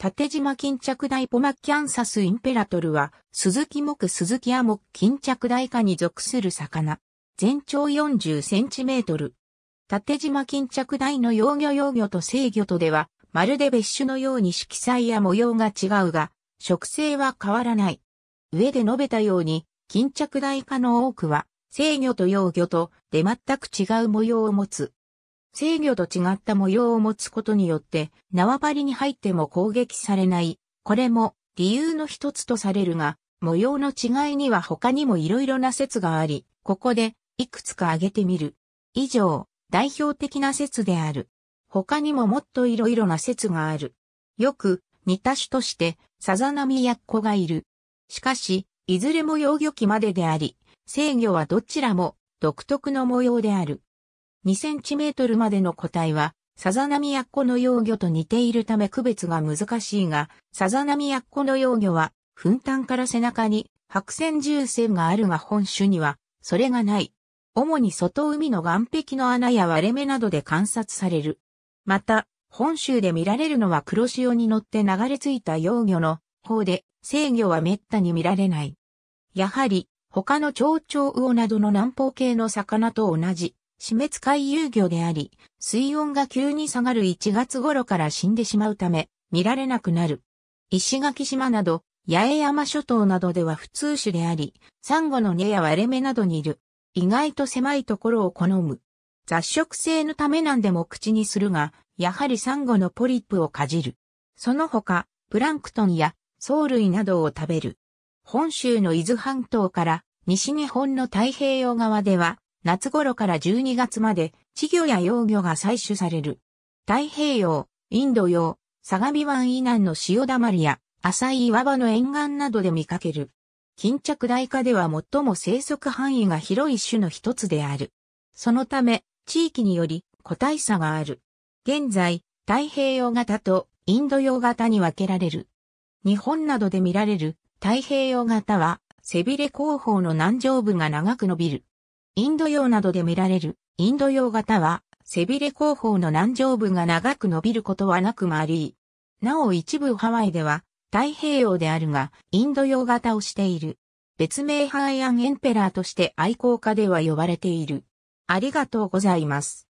縦島巾着大ポマッキャンサスインペラトルは、鈴木木鈴木亜木巾着大下に属する魚。全長40センチメートル。縦島巾着大の幼魚幼魚と成魚とでは、まるで別種のように色彩や模様が違うが、植生は変わらない。上で述べたように、巾着大下の多くは、成魚と幼魚とで全く違う模様を持つ。制御と違った模様を持つことによって縄張りに入っても攻撃されない。これも理由の一つとされるが、模様の違いには他にも色々な説があり、ここでいくつか挙げてみる。以上、代表的な説である。他にももっと色々な説がある。よく似た種としてさざ波やっこがいる。しかし、いずれも幼魚期までであり、制御はどちらも独特の模様である。2センチメートルまでの個体は、サザナミヤッコの幼魚と似ているため区別が難しいが、サザナミヤッコの幼魚は、噴炭から背中に白線重線があるが本種には、それがない。主に外海の岸壁の穴や割れ目などで観察される。また、本州で見られるのは黒潮に乗って流れ着いた幼魚の方で、制魚は滅多に見られない。やはり、他の蝶々魚などの南方系の魚と同じ、死滅回遊魚であり、水温が急に下がる1月頃から死んでしまうため、見られなくなる。石垣島など、八重山諸島などでは普通種であり、サンゴの根や割れ目などにいる。意外と狭いところを好む。雑食性のためなんでも口にするが、やはりサンゴのポリップをかじる。その他、プランクトンや藻類などを食べる。本州の伊豆半島から西日本の太平洋側では夏頃から12月まで稚魚や幼魚が採取される。太平洋、インド洋、相模湾以南の潮だまりや浅い岩場の沿岸などで見かける。巾着大化では最も生息範囲が広い種の一つである。そのため、地域により個体差がある。現在、太平洋型とインド洋型に分けられる。日本などで見られる太平洋型は背びれ後方の南上部が長く伸びる。インド洋などで見られる、インド洋型は、背びれ後方の南上部が長く伸びることはなくもあり、なお一部ハワイでは、太平洋であるが、インド洋型をしている。別名ハワイアンエンペラーとして愛好家では呼ばれている。ありがとうございます。